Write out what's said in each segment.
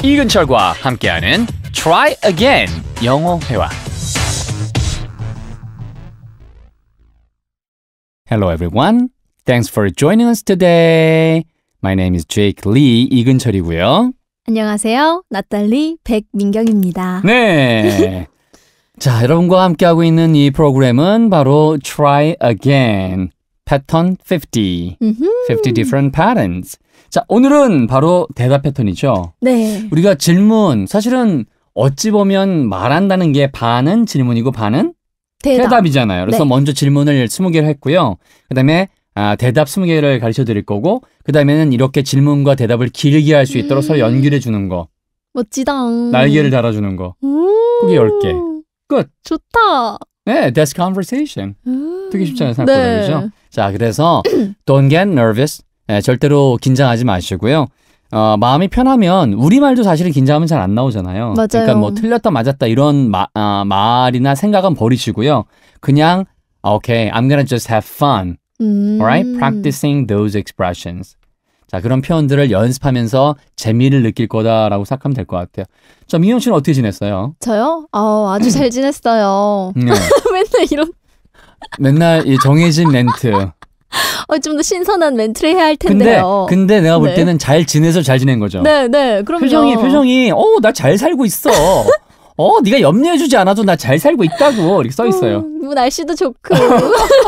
이근철과 함께하는 Try Again 영어 회화. Hello everyone. Thanks for joining us today. My name is Jake Lee 이근철이고요. 안녕하세요. 나탈리 백민경입니다. 네. 자, 여러분과 함께하고 있는 이 프로그램은 바로 Try Again 패턴 50. 50 different patterns. 자, 오늘은 바로 대답 패턴이죠. 네. 우리가 질문, 사실은 어찌 보면 말한다는 게 반은 질문이고 반은 대답. 이잖아요 그래서 네. 먼저 질문을 스무 개를 했고요. 그다음에 아, 대답 스무 개를 가르쳐 드릴 거고 그다음에는 이렇게 질문과 대답을 길게 할 수 있도록 음. 서로 연결해 주는 거. 멋지다. 날개를 달아 주는 거. 음. 그게 열개 끝. 좋다. 네, that's conversation. 음. 되게 쉽지 않은 상황이죠. 네. 자, 그래서 don't get nervous, 예, 절대로 긴장하지 마시고요. 어, 마음이 편하면 우리말도 사실은 긴장하면 잘 안 나오잖아요. 맞아요. 그러니까 뭐 틀렸다 맞았다 이런 마, 어, 말이나 생각은 버리시고요. 그냥 okay, 아, I'm gonna just have fun. 음. Alright, practicing those expressions. 자, 그런 표현들을 연습하면서 재미를 느낄 거다라고 생각하면 될 것 같아요. 자, 민영 씨는 어떻게 지냈어요? 저요? 어, 아주 잘 지냈어요. 네. 맨날 이런. 맨날 이 정해진 멘트. 어, 좀 더 신선한 멘트를 해야 할 텐데요. 근데, 근데 내가 볼 네. 때는 잘 지내서 잘 지낸 거죠. 네, 네. 그럼 표정이 표정이 어, 나 잘 살고 있어. 어, 네가 염려해주지 않아도 나 잘 살고 있다고 이렇게 써 있어요. 음, 뭐 날씨도 좋고.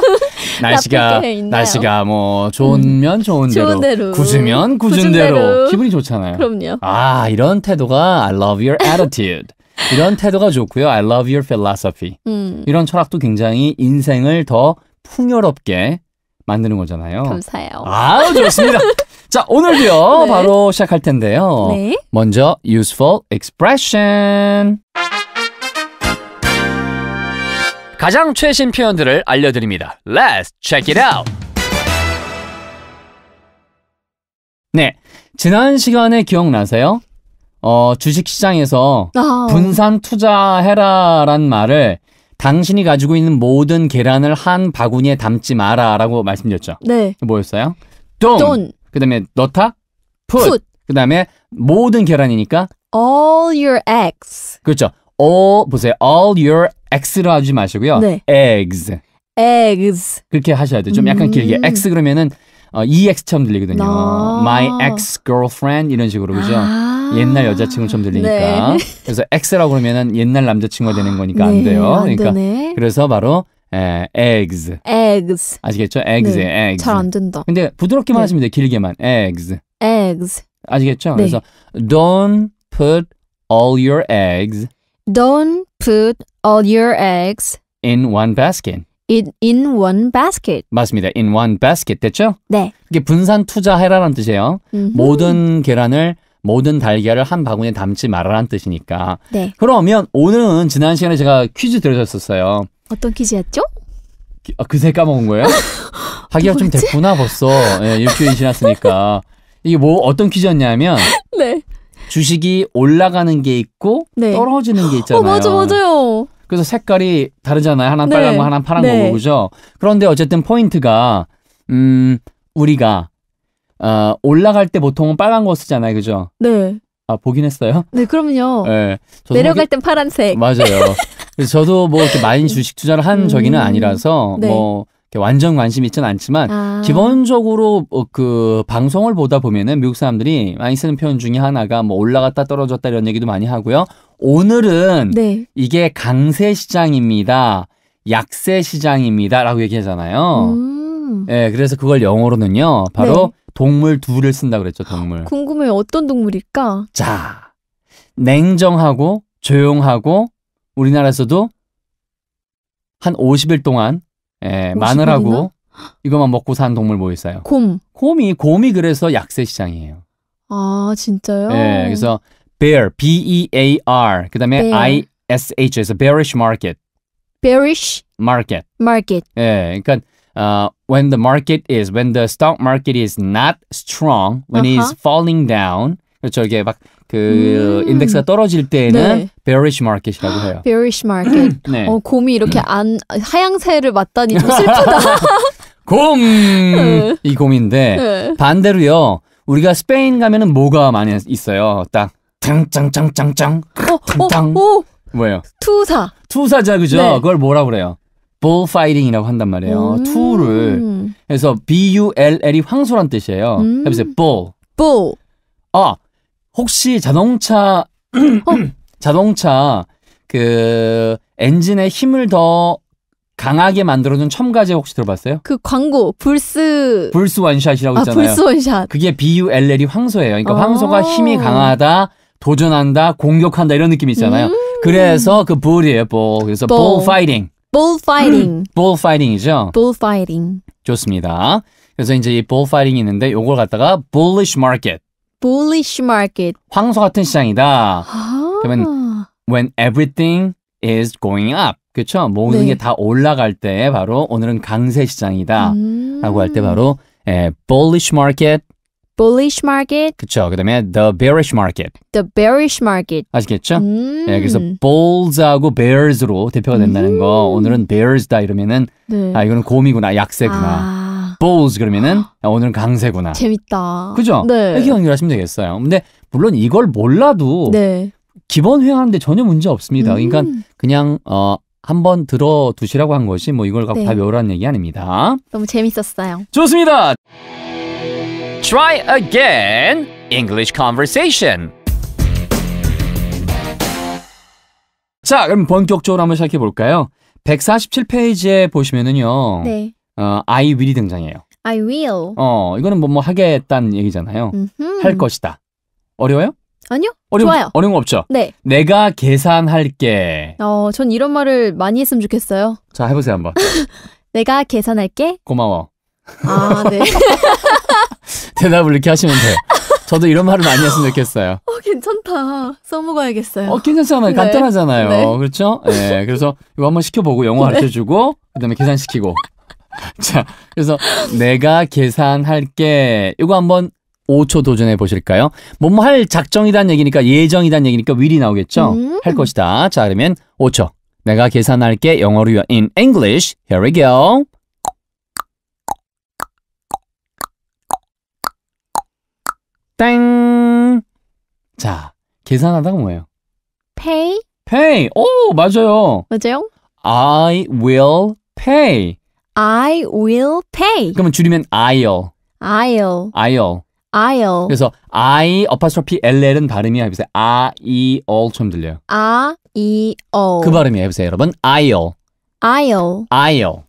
날씨가 날씨가 뭐좋은면 음, 좋은, 좋은 대로, 굳으면 굳은, 대로. 대로 기분이 좋잖아요. 그럼요. 아 이런 태도가 I love your attitude. 이런 태도가 좋고요. I love your philosophy. 음. 이런 철학도 굉장히 인생을 더 풍요롭게 만드는 거잖아요. 감사해요. 아우 좋습니다. 자 오늘도요 네. 바로 시작할 텐데요. 네. 먼저 useful expression. 가장 최신 표현들을 알려드립니다. Let's check it out. 네, 지난 시간에 기억나세요? 어, 주식시장에서 아. 분산 투자해라란 말을 당신이 가지고 있는 모든 계란을 한 바구니에 담지 마라라고 말씀드렸죠. 네. 뭐였어요? Don't. Don't. 그다음에 넣다. Put. Put. 그다음에 모든 계란이니까 all your eggs. 그렇죠. all 보세요. all your eggs로 하지 마시고요. 네. eggs. eggs. 그렇게 하셔야 돼요. 좀 약간 음. 길게 e 그러면은 어, EX처럼 들리거든요. 아. My ex girlfriend 이런 식으로 그죠? 아. 옛날 아. 여자친구처럼 들리니까. 네. 그래서 X라고 그러면은 옛날 남자친구가 되는 거니까 안 네, 돼요. 그러니까 되네. 그래서 바로 에, eggs. eggs. 아시겠죠? eggs. 네. eggs. 잘안 된다. 근데 부드럽게만 네. 하시면 돼요. 길게만. eggs. eggs. 아시겠죠? 네. 그래서 don't put all your eggs. Don't put all your eggs in one basket. In, in one basket. 맞습니다. In one basket 됐죠? 네. 이게 분산 투자해라라는 뜻이에요. 음흠. 모든 계란을 모든 달걀을 한 바구니에 담지 말아라는 뜻이니까. 네. 그러면 오늘은 지난 시간에 제가 퀴즈 드렸었어요. 어떤 퀴즈였죠? 아, 그새 까먹은 거예요? 하기가 좀 됐구나 벌써. 예, 일주일 지났으니까. 이게 뭐 어떤 퀴즈였냐면 네. 주식이 올라가는 게 있고 네. 떨어지는 게 있잖아요. 어, 맞아 맞아요. 그래서 색깔이 다르잖아요. 하나 네. 빨간 거, 하나 파란 네. 거고 그죠? 그런데 어쨌든 포인트가 음 우리가 어, 올라갈 때 보통은 빨간 거 쓰잖아요, 그죠? 네. 아 보긴 했어요. 네, 그럼요. 네, 내려갈 땐 파란색. 맞아요. 저도 뭐 이렇게 많이 주식 투자를 한 음. 저기는 아니라서 네. 뭐. 완전 관심 있지는 않지만 아. 기본적으로 어, 그 방송을 보다 보면은 미국 사람들이 많이 쓰는 표현 중에 하나가 뭐 올라갔다 떨어졌다 이런 얘기도 많이 하고요. 오늘은 네. 이게 강세 시장입니다. 약세 시장입니다라고 얘기하잖아요. 음. 네, 그래서 그걸 영어로는요. 바로 네. 동물 둘을 쓴다 그랬죠, 동물. 궁금해요. 어떤 동물일까? 자, 냉정하고 조용하고 우리나라에서도 한 50일 동안 예, 마늘하고 이것만 먹고 사는 동물 뭐 있어요? 곰. 곰이 곰이 그래서 약세 시장이에요. 아 진짜요? 예, 그래서 bear, b e a r, 그다음에 i s h, 에서 bearish market. bearish market. market. 예, 그러니까 uh, when the market is when the stock market is not strong, when uh-huh. it's falling down. 그렇죠. 이게 막그 음. 인덱스가 떨어질 때는 네. bearish market이라고 해요. bearish market. 네. 어, 곰이 이렇게 안 하향세를 맞다니 좀 슬프다. 곰! 이 곰인데 네. 반대로요. 우리가 스페인 가면은 뭐가 많이 있어요. 딱 짱짱짱 짱짱. 어, 어, 어, 뭐예요? 투사. 투사자 그죠? 그걸 뭐라 그래요? bullfighting이라고 한단 말이에요. 음. 투를. 그래서 B-U-L-L이 황소란 뜻이에요. 음. 해보세요. bull. bull. 아, 혹시 자동차, 어? 자동차, 그, 엔진의 힘을 더 강하게 만들어준 첨가제 혹시 들어봤어요? 그 광고, 불스. 불스 원샷이라고 아, 있잖아요. 불스 원샷. 그게 BULL이 황소예요. 그러니까 어. 황소가 힘이 강하다, 도전한다, 공격한다 이런 느낌이 있잖아요. 음. 그래서 그 bull이에요, b 그래서 bull. bullfighting. bullfighting. bullfighting이죠. bullfighting. 좋습니다. 그래서 이제 이 bullfighting이 있는데 요걸 갖다가 bullish market. bullish market. 황소 같은 시장이다. 아 그러면 when everything is going up. 그렇죠? 모든 네. 게다 올라갈 때 바로 오늘은 강세 시장이다. 음 라고 할 때 바로 에, bullish market bullish market. 그쵸. 그 다음에 the bearish market. the bearish market. 아시겠죠? 음. 네, 그래서 bulls하고 bears로 대표가 된다는 음. 거. 오늘은 bears다 이러면은 네. 아 이거는 곰이구나, 약세구나. 아. bulls 그러면은 아, 오늘은 강세구나. 재밌다. 그죠? 네. 이렇게 연결하시면 되겠어요. 근데 물론 이걸 몰라도 네. 기본 회화하는데 전혀 문제 없습니다. 그러니까 음. 그러니까 그냥 어 한번 들어두시라고 한 것이 뭐 이걸 갖고 네. 다 외우라는 얘기 아닙니다. 너무 재밌었어요. 좋습니다. Try again English conversation. 자, 그럼 본격적으로 한번 시작해 볼까요? 147페이지에 보시면은요. 네. 어, I will이 등장해요. I will. 어, 이거는 뭐 뭐 하겠다는 얘기잖아요. 음흠. 할 것이다. 어려워요? 아니요. 어려운, 좋아요. 어려운 거 없죠? 네. 내가 계산할게. 어, 전 이런 말을 많이 했으면 좋겠어요. 자, 해보세요 한번. 내가 계산할게. 고마워. 아, 네. 대답을 이렇게 하시면 돼요. 저도 이런 말을 많이 했으면 좋겠어요. 어, 괜찮다. 써먹어야겠어요. 어, 괜찮잖아요. 네. 간단하잖아요. 네. 그렇죠? 예. 네, 그래서 이거 한번 시켜보고 영어 네. 가르쳐주고, 그 다음에 계산시키고. 자, 그래서 내가 계산할게. 이거 한번 5초 도전해 보실까요? 뭐뭐 뭐 할 작정이란 얘기니까 예정이란 얘기니까 will이 나오겠죠? 음. 할 것이다. 자, 그러면 5초. 내가 계산할게 영어로 in English. Here we go. 땡. 자, 계산하다가 뭐예요? pay? pay. 오, 맞아요. 맞아요? I will pay. I will pay. 그러면 줄이면 I'll. I'll. I'll. I'll. 그래서 I 어퍼스트로피 LL은 발음이 해보세요. I E L처럼 들려요. I E L. 그 발음이 해보세요, 여러분. I'll. I'll. I'll.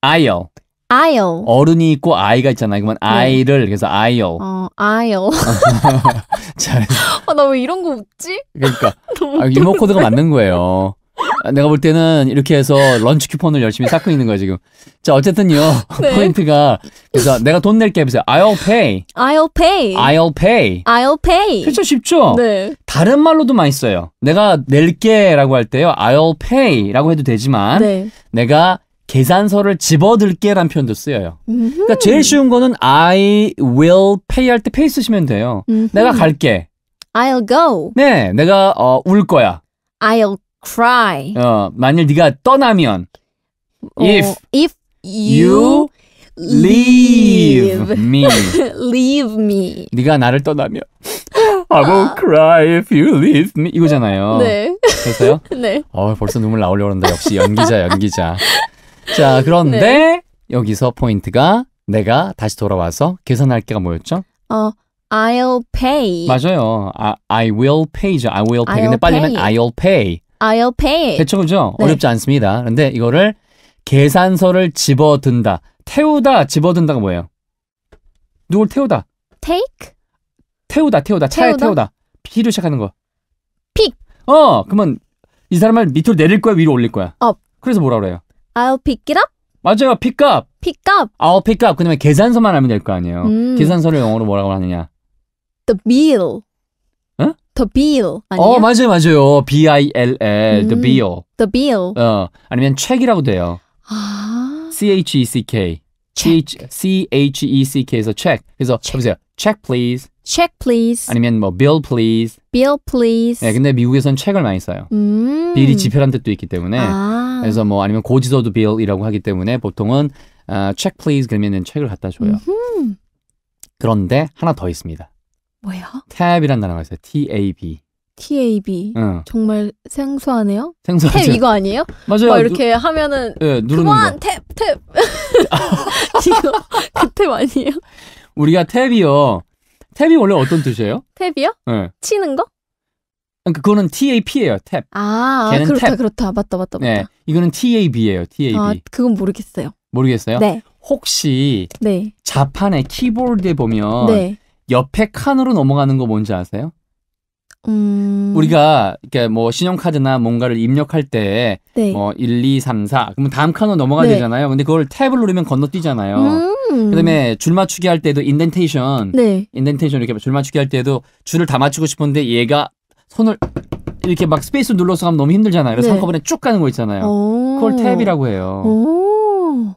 I'll. a i s 어른이 있고 아이가 있잖아요. 그러면 네. 아이를 그래서 a i s 어, a i s 잘했어. 아, 나왜 이런 거 웃지? 그러니까 유머 아, 코드가 맞는 거예요. 아, 내가 볼 때는 이렇게 해서 런치 쿠폰을 열심히 쌓고 있는 거야 지금. 자 어쨌든요 네. 포인트가 그래서 내가 돈 낼게 해보세요. I'll pay. I'll pay. I'll pay. I'll pay. 그렇죠 쉽죠. 네. 다른 말로도 많이 써요. 내가 낼게라고 할 때요. I'll pay라고 해도 되지만 네. 내가 계산서를 집어들게란 표현도 쓰여요. 그러니까 음흠. 그러니까 제일 쉬운 거는 I will pay 할때 pay 쓰시면 돼요. 음흠. 내가 갈게. I'll go. 네, 내가 어, 울 거야. I'll cry. 어, 만일 네가 떠나면 어, if if you, you leave me. leave me. 네가 나를 떠나면 I will cry if you leave me. 이거잖아요. 네. 그래서요? 네. 어, 벌써 눈물 나오려고 그런다. 역시 연기자, 연기자. 자, 그런데 네. 여기서 포인트가 내가 다시 돌아와서 계산할 게가 뭐였죠? 어, I'll pay. 맞아요. I, I will pay죠. I will pay. I'll 근데 빨리면 I'll pay. I'll pay. 그렇 그죠? 네. 어렵지 않습니다. 근데 이거를 계산서를 집어든다. 태우다, 집어든다가 뭐예요? 누굴 태우다? Take? 태우다, 태우다. 차에 태우다. 태우다. P로 시작하는 거. Pick. 어, 그러면 이 사람을 밑으로 내릴 거야, 위로 올릴 거야? u 그래서 뭐라 그래요? I'll pick it up? 맞아요. pick up. pick up. I'll pick up. 그다음에 계산서만 알면 될 거 아니에요. 음. 계산서를 영어로 뭐라고 하느냐? The bill. 어? The bill 아니에요? 어, 맞아요. 맞아요. B I L L. 음. The bill. The bill. 어. 아니면 책이라고 돼요. 아. C H E C K. C H E C K에서 check. 그래서 check. 보세요. check please. check please. 아니면 뭐 bill please. bill please. 네, 근데 미국에선 책을 많이 써요. 음. bill이 지폐란 뜻도 있기 때문에. 아. 그래서 뭐 아니면 고지서도 bill이라고 하기 때문에 보통은 아, check please 그러면은 책을 갖다 줘요. 음흠. 그런데 하나 더 있습니다. 뭐야? tab이란 단어가 있어요. tab. TAB. 응. 정말 생소하네요. 생소하죠. 탭 이거 아니에요? 맞아요. 막 이렇게 누... 하면은 예, 누르는 그만 탭 탭. 이거 그탭 아니에요? 우리가 탭이요. 탭이 원래 어떤 뜻이에요? 탭이요? 네. 치는 거? 그러니까 그거는 TAP예요. 탭. 아, 아 걔 그렇다 탭. 그렇다. 맞다 맞다 네. 맞다. 네, 이거는 TAB예요. TAB. 아, 그건 모르겠어요. 모르겠어요? 네. 혹시 네. 자판의 키보드에 보면 네. 옆에 칸으로 넘어가는 거 뭔지 아세요? 음... 우리가 이렇게 뭐 신용카드나 뭔가를 입력할 때뭐 네. 1, 2, 3, 4 그러면 다음 칸으로 넘어가야 네. 되잖아요. 근데 그걸 탭을 누르면 건너뛰잖아요. 음... 그다음에 줄 맞추기 할 때도 인덴테이션, 네. 인덴테이션 이렇게 줄 맞추기 할 때도 줄을 다 맞추고 싶은데 얘가 손을 이렇게 막 스페이스 눌러서 가면 너무 힘들잖아요. 그래서 네. 한꺼번에 쭉 가는 거 있잖아요. 그걸 탭이라고 해요.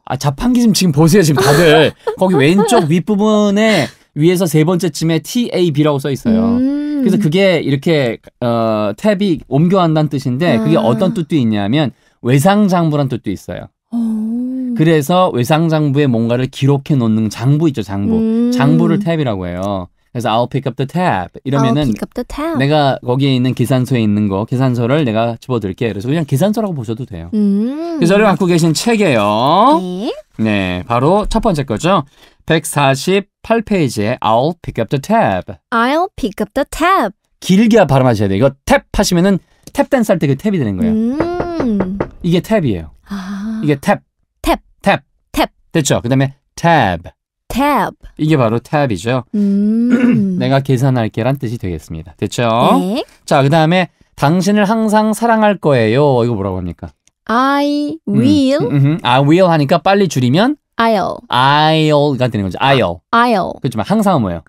아 자판기 좀 지금 보세요 지금 다들 거기 왼쪽 윗 부분에 위에서 세 번째쯤에 TAB라고 써 있어요. 음... 그래서 그게 이렇게 어, 탭이 옮겨간다는 뜻인데 아. 그게 어떤 뜻도 있냐면 외상장부란 뜻도 있어요. 오. 그래서 외상장부에 뭔가를 기록해 놓는 장부 있죠, 장부. 음. 장부를 탭이라고 해요. 그래서 I'll pick up the tab 이러면은 the tab. 내가 거기에 있는 계산소에 있는 거 계산서를 내가 집어들게 그래서 그냥 계산서라고 보셔도 돼요. 음. 그래서 저를 갖고 계신 책이에요. 네. 네, 바로 첫 번째 거죠. 148페이지에 I'll pick up the tab. I'll pick up the tab. 길게 발음하셔야 돼요. 이거 탭 하시면은 탭 댄스 할때그 탭이 되는 거예요. 음. 이게 탭이에요. 아. 이게 탭. 탭. 탭. 탭. 됐죠? 그다음에 tab. tab. 이게 바로 tab이죠. 음. 내가 계산할게란 뜻이 되겠습니다. 됐죠? 네. 자, 그 다음에 당신을 항상 사랑할 거예요. 이거 뭐라고 합니까? I 음. will. 음, I 음. 아, will 하니까 빨리 줄이면 I'll. I'll가 되는 거죠. I'll. 아, I'll. 그렇지만 항상은 뭐예요?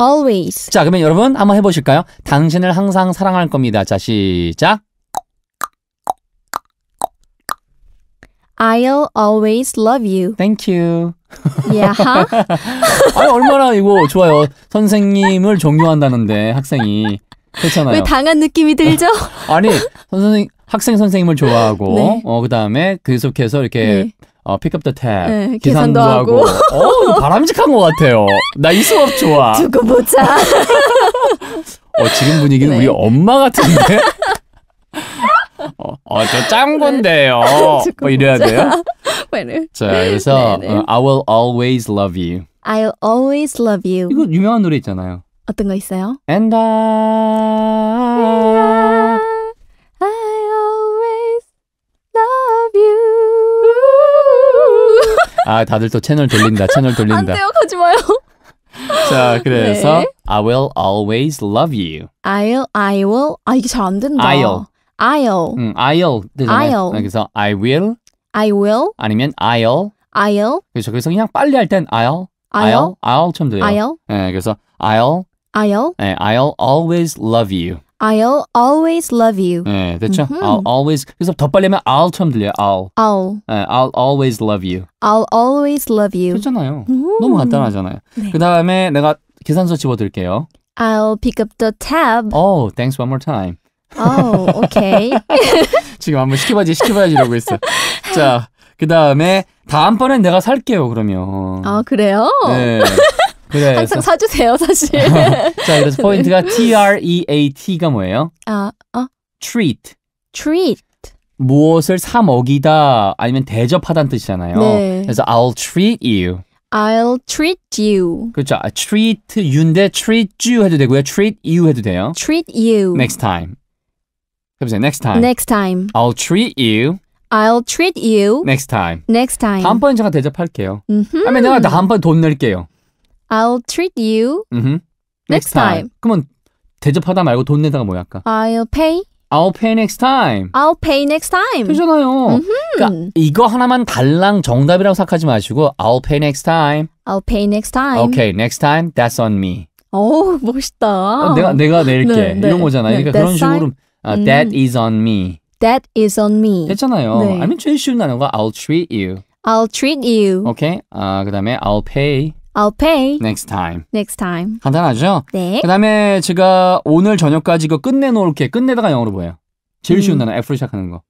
Always. 자, 그러면 여러분 한번 해보실까요? 당신을 항상 사랑할 겁니다. 자, 시작. I'll always love you. Thank you. Yeah. 아니, 얼마나 이거 좋아요. 선생님을 존경한다는데 학생이 그렇잖아요. 왜 당한 느낌이 들죠? 아니 선생 학생 선생님을 좋아하고 네. 어 그다음에 계속해서 그 이렇게 네. 어, 픽업 더 탭, 네, 계산도, 계산도 하고. 하고. 어, 바람직한 것 같아요. 나 이 수업 좋아. 두고 보자. 어, 지금 분위기는 네. 우리 엄마 같은데? 어, 저짠 건데요. 뭐 이래야 돼요? 자, 그래서 네, 네. 어, I will always love you. I'll always love you. 이거 유명한 노래 있잖아요. 어떤 거 있어요? And I, I always love you. 아, 다들 또 채널 돌린다. 채널 돌린다. 안 돼요. 가지 마요. 자, 그래서 네. I will always love you. I'll, I will. 아, 이게 잘 안 된다. I'll. I'll. 음, I'll 되잖아요. I'll. 그래서 I will I will. 아니면 I'll. I'll. 그렇죠. 그래서 그냥 빨리 할땐 I'll. I'll. I'll처럼 돼요. I'll. 예, 그래서 I'll. I'll. 예, I'll always love you. I'll always love you. 예, 됐죠? 음흠. I'll always. 그래서 더 빨리 하면 I'll처럼 들려요. I'll. I'll. 예, I'll always love you. I'll always love you. 그렇잖아요. 음. 너무 간단하잖아요. 네. 그 다음에 내가 계산서 집어들게요. I'll pick up the tab. Oh, thanks one more time. 아우, oh, 오케이. 지금 한번 시켜봐야지, 시켜봐야지 라고했어 자, 그 다음에 다음번엔 내가 살게요, 그러면. 아, 그래요? 네. 그래 항상 사주세요, 사실. 자, 그래서 포인트가 네. T-R-E-A-T가 뭐예요? 아, 어? treat. treat. 무엇을 사 먹이다 아니면 대접하다는 뜻이잖아요. 네. 그래서 I'll treat you. I'll treat you. 그렇죠. 아, treat you인데 treat you 해도 되고요. treat you 해도 돼요. treat you. next time. 해보세요. Next time. Next time. I'll treat you. I'll treat you. Next time. Next time. 다음번엔 제가 대접할게요. 음흠. 아니 내가 다음번 돈 낼게요. I'll treat you. 음흠. Next time. time. 그러면 대접하다 말고 돈 내다가 뭐야 아까? I'll pay. I'll pay next time. I'll pay next time. 되잖아요. 그러니까 이거 하나만 달랑 정답이라고 생각하지 마시고 I'll pay next time. I'll pay next time. Okay, next time that's on me. 오 멋있다. 내가 내가 낼게 네, 네. 이런 거잖아요. 그러니까 그런 식으로 아, 음. That is on me. That is on me. 했잖아요. 네. 아니면 제일 쉬운 단어가 I'll treat you. I'll treat you. 오케이. 아, 그다음에 I'll pay. I'll pay. Next time. Next time. 간단하죠? 네. 그다음에 제가 오늘 저녁까지 이거 끝내놓을게. 끝내다가 영어로 뭐예요? 제일 쉬운 음. 단어 F로 시작하는 거.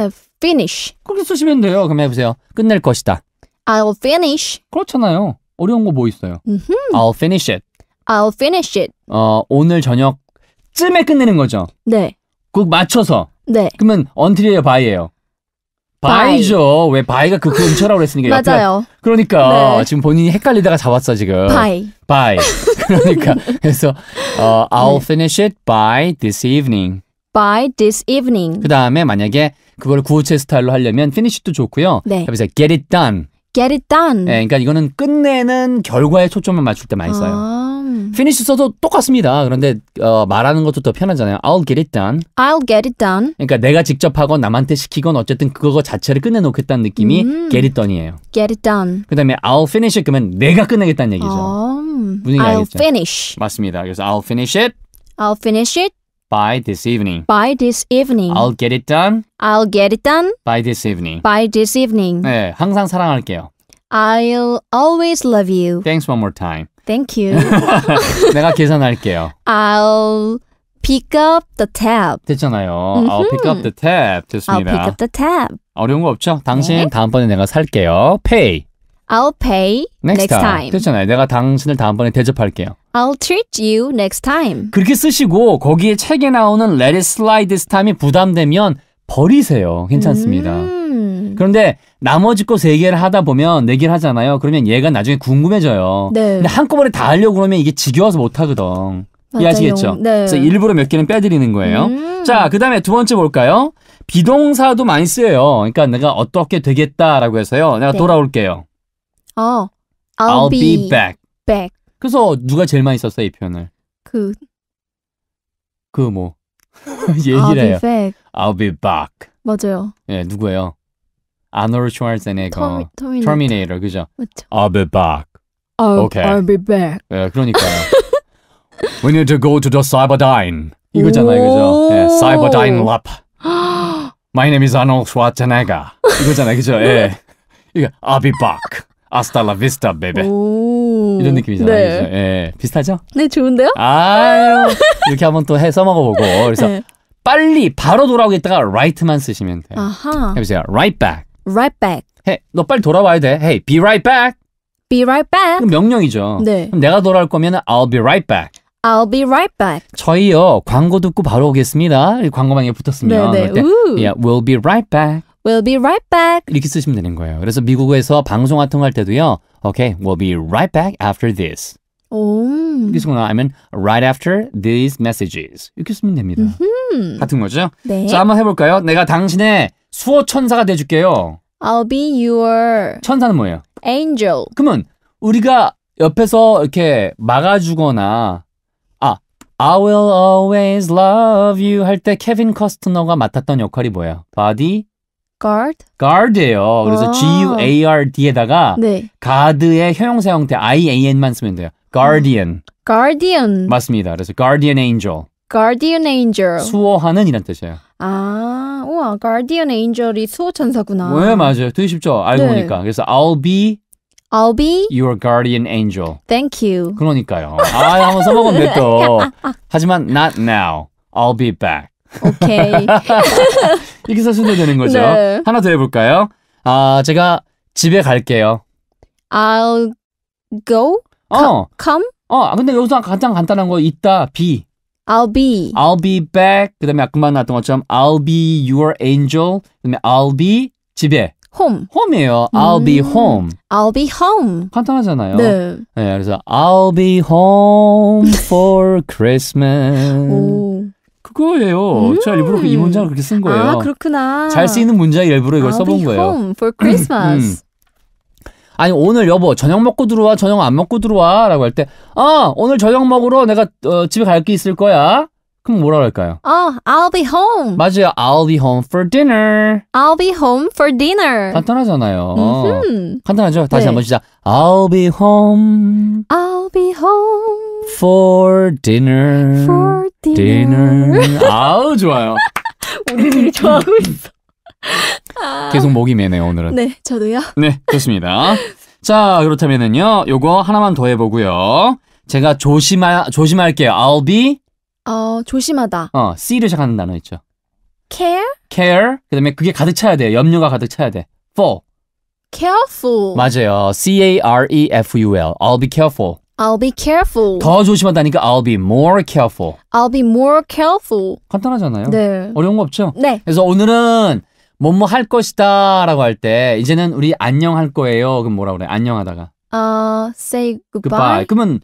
u finish. 그렇게 쓰시면 돼요. 그럼 해보세요. 끝낼 것이다. I'll finish. 그렇잖아요. 어려운 거 뭐 있어요? 음흠. I'll finish it. I'll finish it. 어, 오늘 저녁쯤에 끝내는 거죠? 네. 꼭 맞춰서. 네. 그러면 언틸이에요, 바이예요. 바이죠. 왜 바이가 그 근처라고 그랬으니까 맞아요. 에 그러니까 네. 지금 본인이 헷갈리다가 잡았어 지금. 바이. 바이. 그러니까 그래서 어, I'll 네. finish it by this evening. By this evening. 그 다음에 만약에 그걸 구호체 스타일로 하려면 finish도 좋고요. 네. 그래서 get it done. get it done. 네, 그러니까 이거는 끝내는 결과에 초점을 맞출 때 많이 써요. 아. finish 써도 똑같습니다. 그런데 어, 말하는 것도 더 편하잖아요. I'll get it done. I'll get it done. 그러니까 내가 직접 하건 남한테 시키건 어쨌든 그거 자체를 끝내놓겠다는 느낌이 음. get it done이에요. get it done. 그다음에 I'll finish 그러면 내가 끝내겠다는 얘기죠. 아. 분위기 I'll 알겠죠? finish. 맞습니다. 그래서 I'll finish it. I'll finish it. by this evening. By this evening. I'll get it done. I'll get it done. By this evening. By this evening. 네, 항상 사랑할게요. I'll always love you. Thanks one more time. Thank you. 내가 계산할게요. I'll pick up the tab. 됐잖아요. I'll pick up the tab. 좋습니다. I'll pick up the tab. 어려운 거 없죠? 당신 네. 다음번에 내가 살게요. Pay. I'll pay next, next time. time. 됐잖아요. 내가 당신을 다음번에 대접할게요. I'll treat you next time. 그렇게 쓰시고 거기에 책에 나오는 let it slide this time이 부담되면 버리세요. 괜찮습니다. 음. 그런데 나머지 거 세 개를 하다 보면 네 개를 하잖아요. 그러면 얘가 나중에 궁금해져요. 네. 근데 한꺼번에 다 하려고 그러면 이게 지겨워서 못 하거든. 이해하시겠죠? 네. 그래서 일부러 몇 개는 빼드리는 거예요. 음. 자, 그 다음에 두 번째 볼까요? 비동사도 많이 쓰여요. 그러니까 내가 어떻게 되겠다라고 해서요. 내가 네. 돌아올게요. 어, I'll, I'll be, be back. back. 그래서 누가 제일 많이 썼어 이 표현을? 그 그 뭐? 얘기를 해요. I'll be back. I'll be back. 맞아요. 예, 누구예요? 아노르 슈왈제네거 터미, 터미네이터. 그죠? 맞죠. I'll be back. I'll, okay. I'll be back. 예, 그러니까요. We need to go to the Cyberdyne. 이거잖아요, 그죠? 예, Cyberdyne Lab. My name is Arnold Schwarzenegger. 이거잖아요, 그죠? 예. 이거 I'll be back. 아스타라 비스타 베베 이런 느낌이잖아요. 네. 예. 비슷하죠? 네, 좋은데요? 아유, 이렇게 한번 또해서먹어보고 그래서 네. 빨리 바로 돌아오겠다가 right만 쓰시면 돼요. 아하. 해보세요. Right back. Right back. 해, 너 빨리 돌아와야 돼. Hey, be right back. Be right back. 그럼 명령이죠. 네. 그럼 내가 돌아올 거면 I'll be right back. I'll be right back. 저희요 광고 듣고 바로 오겠습니다. 광고망에 붙었으면 네네. 그때, yeah, we'll be right back. We'll be right back. 이렇게 쓰시면 되는 거예요. 그래서 미국에서 방송화 통할 때도요. Okay, we'll be right back after this. 오. 이렇게 쓰고 나면 right after these messages 이렇게 쓰면 됩니다. 음흠. 같은 거죠? 네. 자, 한번 해볼까요? 내가 당신의 수호 천사가 돼줄게요. I'll be your 천사는 뭐예요? angel. 그러면 우리가 옆에서 이렇게 막아주거나 아 I will always love you 할 때 케빈 커스트너가 맡았던 역할이 뭐예요? 바디 guard. guard예요. 그래서 아. G U A R D에다가 네. guard의 형용사 형태 I A N만 쓰면 돼요. guardian. 음. guardian. 맞습니다. 그래서 guardian angel. guardian angel. 수호하는이란 뜻이에요. 아, 우와, guardian angel이 수호 천사구나. 왜 맞아요. 되게 쉽죠. 알고 네. 보니까. 그래서 I'll be I'll be your guardian angel. Thank you. 그러니까요. 아, 한번 써먹었네 또. 하지만 not now. I'll be back. 오케이. 이렇게 쓰시면 되는 거죠. 네. 하나 더 해볼까요? 아 제가 집에 갈게요. I'll go. 어. Come. 어 근데 여기서 가장 간단한 거 있다 be. I'll be. I'll be back. 그다음에 아까만 나왔던 것처럼 I'll be your angel. 그다음에 I'll be 집에. home. home이에요. I'll 음. be home. I'll be home. 간단하잖아요. 네. 네 그래서 I'll be home for Christmas. 오. 그거예요. 음. 제가 일부러 그 이 문장을 그렇게 쓴 거예요. 아, 그렇구나. 잘 쓰이는 문장 일부러 이걸 아, 써본 거예요. for Christmas. 음, 음. 아니 오늘 여보 저녁 먹고 들어와 저녁 안 먹고 들어와라고 할때아 오늘 저녁 먹으러 내가 어, 집에 갈 게 있을 거야. 그럼 뭐라 할까요? 어, I'll be home. 맞아요. I'll be home for dinner. I'll be home for dinner. 간단하잖아요. 음흠. 간단하죠? 다시 네. 한번 시작. I'll be home. I'll be home. For dinner. For dinner. dinner. 아우 좋아요. 우리끼리 좋아하고 있어. 아... 계속 목이 메네요 오늘은. 네, 저도요. 네, 좋습니다. 자, 그렇다면은요. 요거 하나만 더 해보고요. 제가 조심하 조심할게요. I'll be 어 조심하다. 어 C를 시작하는 단어 있죠. Care. Care. 그다음에 그게 가득 차야 돼. 염려가 가득 차야 돼. For. Careful. 맞아요. C A R E F U L. I'll be careful. I'll be careful. 더 조심하다니까 I'll be more careful. I'll be more careful. 간단하잖아요. 네. 어려운 거 없죠? 네. 그래서 오늘은 뭐뭐 뭐 할 것이다라고 할 때 이제는 우리 안녕 할 거예요. 그럼 뭐라 그래? 안녕하다가. uh, say goodbye. goodbye. 그러면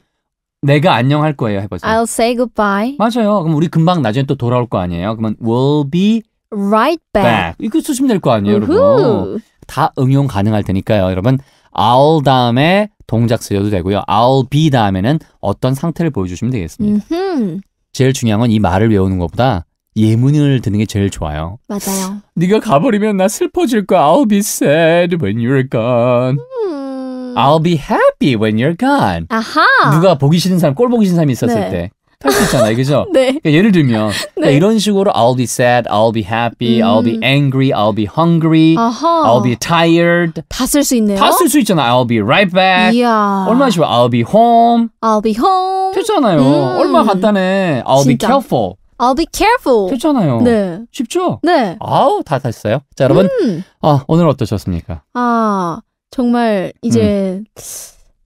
내가 안녕 할 거예요 해보세요. I'll say goodbye. 맞아요. 그럼 우리 금방 나중에 또 돌아올 거 아니에요. 그러면 we'll be right back. back. 이거 쓰시면 될 거 아니에요, 여러분. 다 응용 가능할 테니까요, 여러분. I'll 다음에 동작 쓰셔도 되고요. I'll be 다음에는 어떤 상태를 보여주시면 되겠습니다. 음흠. 제일 중요한 건 이 말을 외우는 것보다 예문을 듣는 게 제일 좋아요. 맞아요. 네가 가버리면 나 슬퍼질 거야. I'll be sad when you're gone. 음. I'll be happy when you're gone. 아하. 누가 보기 싫은 사람, 꼴 보기 싫은 사람이 있었을 네. 때 할수 있잖아요, 그죠? 네. 그러니까 예를 들면 그러니까 이런 식으로 I'll be sad, I'll be happy, 음. I'll be angry, I'll be hungry, 아하. I'll be tired. 다 쓸 수 있네요. 다 쓸 수 있잖아. I'll be right back. 이야. 얼마나 쉬워. I'll be home. I'll be home. 됐잖아요. 음. 얼마나 간단해. I'll 진짜. be careful. I'll be careful. 됐잖아요. 네. 쉽죠? 네. 아우, 다 됐어요. 자, 여러분. 음. 아, 오늘 어떠셨습니까? 아, 정말 이제 음.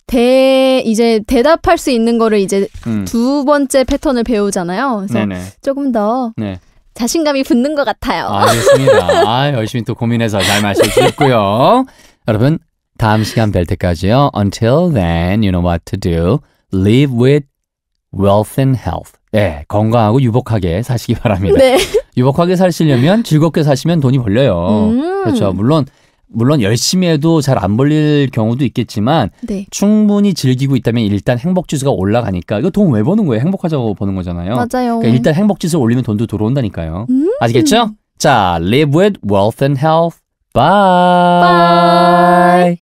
대 이제 대답할 수 있는 거를 이제 음. 두 번째 패턴을 배우잖아요. 그래서 네네. 조금 더 네. 자신감이 붙는 것 같아요. 알겠습니다. 아, 열심히 또 고민해서 잘 마실 수 있고요. 여러분 다음 시간 뵐 때까지요. Until then, you know what to do. Live with wealth and health. 네, 건강하고 유복하게 사시기 바랍니다. 네. 유복하게 사시려면 즐겁게 사시면 돈이 벌려요. 음. 그렇죠. 물론 물론 열심히 해도 잘 안 벌릴 경우도 있겠지만 네. 충분히 즐기고 있다면 일단 행복 지수가 올라가니까 이거 돈 왜 버는 거예요? 행복하자고 버는 거잖아요. 맞아요. 그러니까 일단 행복 지수 올리면 돈도 들어온다니까요. 음 아시겠죠? 자, live with wealth and health. Bye. Bye.